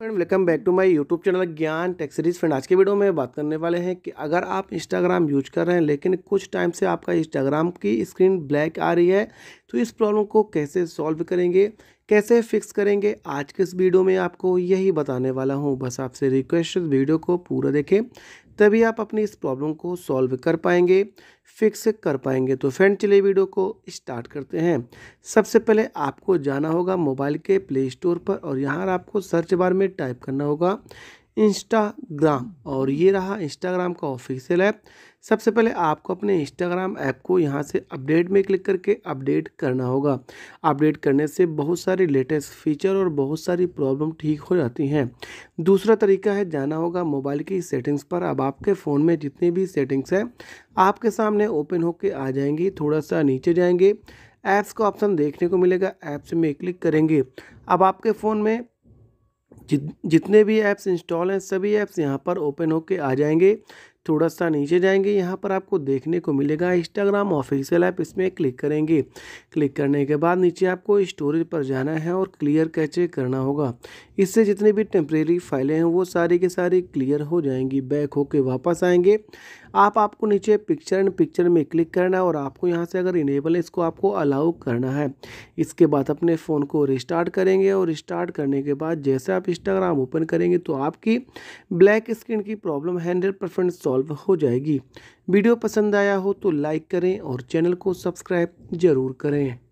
friend welcome back to my YouTube channel Gyan tech series friend आज के video में बात करने वाले हैं कि अगर आप इंस्टाग्राम यूज कर रहे हैं लेकिन कुछ टाइम से आपका इंस्टाग्राम की स्क्रीन ब्लैक आ रही है तो इस प्रॉब्लम को कैसे सॉल्व करेंगे कैसे फिक्स करेंगे आज के इस वीडियो में आपको यही बताने वाला हूँ बस आपसे रिक्वेस्ट वीडियो को पूरा देखें तभी आप अपनी इस प्रॉब्लम को सॉल्व कर पाएंगे फिक्स कर पाएंगे तो फ्रेंड चले वीडियो को स्टार्ट करते हैं सबसे पहले आपको जाना होगा मोबाइल के प्ले स्टोर पर और यहाँ आपको सर्च बार में टाइप करना होगा इंस्टाग्राम और ये रहा इंस्टाग्राम का ऑफिशियल ऐप सबसे पहले आपको अपने इंस्टाग्राम ऐप को यहाँ से अपडेट में क्लिक करके अपडेट करना होगा अपडेट करने से बहुत सारे लेटेस्ट फीचर और बहुत सारी प्रॉब्लम ठीक हो जाती हैं दूसरा तरीका है जाना होगा मोबाइल की सेटिंग्स पर अब आपके फ़ोन में जितनी भी सेटिंग्स हैं आपके सामने ओपन होकर आ जाएंगी थोड़ा सा नीचे जाएंगे ऐप्स का ऑप्शन देखने को मिलेगा ऐप्स में क्लिक करेंगे अब आपके फ़ोन में जित जितने भी ऐप्स इंस्टॉल हैं सभी ऐप्स यहाँ पर ओपन होके आ जाएंगे थोड़ा सा नीचे जाएंगे यहाँ पर आपको देखने को मिलेगा इंस्टाग्राम ऑफिशियल ऐप इसमें क्लिक करेंगे क्लिक करने के बाद नीचे आपको स्टोरेज पर जाना है और क्लियर कैचे करना होगा इससे जितनी भी टेम्प्रेरी फाइलें हैं वो सारी के सारी क्लियर हो जाएंगी बैक होके वापस आएंगे आप आपको नीचे पिक्चर एंड पिक्चर में क्लिक करना है और आपको यहाँ से अगर इनेबल है इसको आपको अलाउ करना है इसके बाद अपने फ़ोन को रिस्टार्ट करेंगे और रिस्टार्ट करने के बाद जैसे आप इंस्टाग्राम ओपन करेंगे तो आपकी ब्लैक स्क्रीन की प्रॉब्लम हंड्रेड परसेंट सॉल्व हो जाएगी वीडियो पसंद आया हो तो लाइक करें और चैनल को सब्सक्राइब ज़रूर करें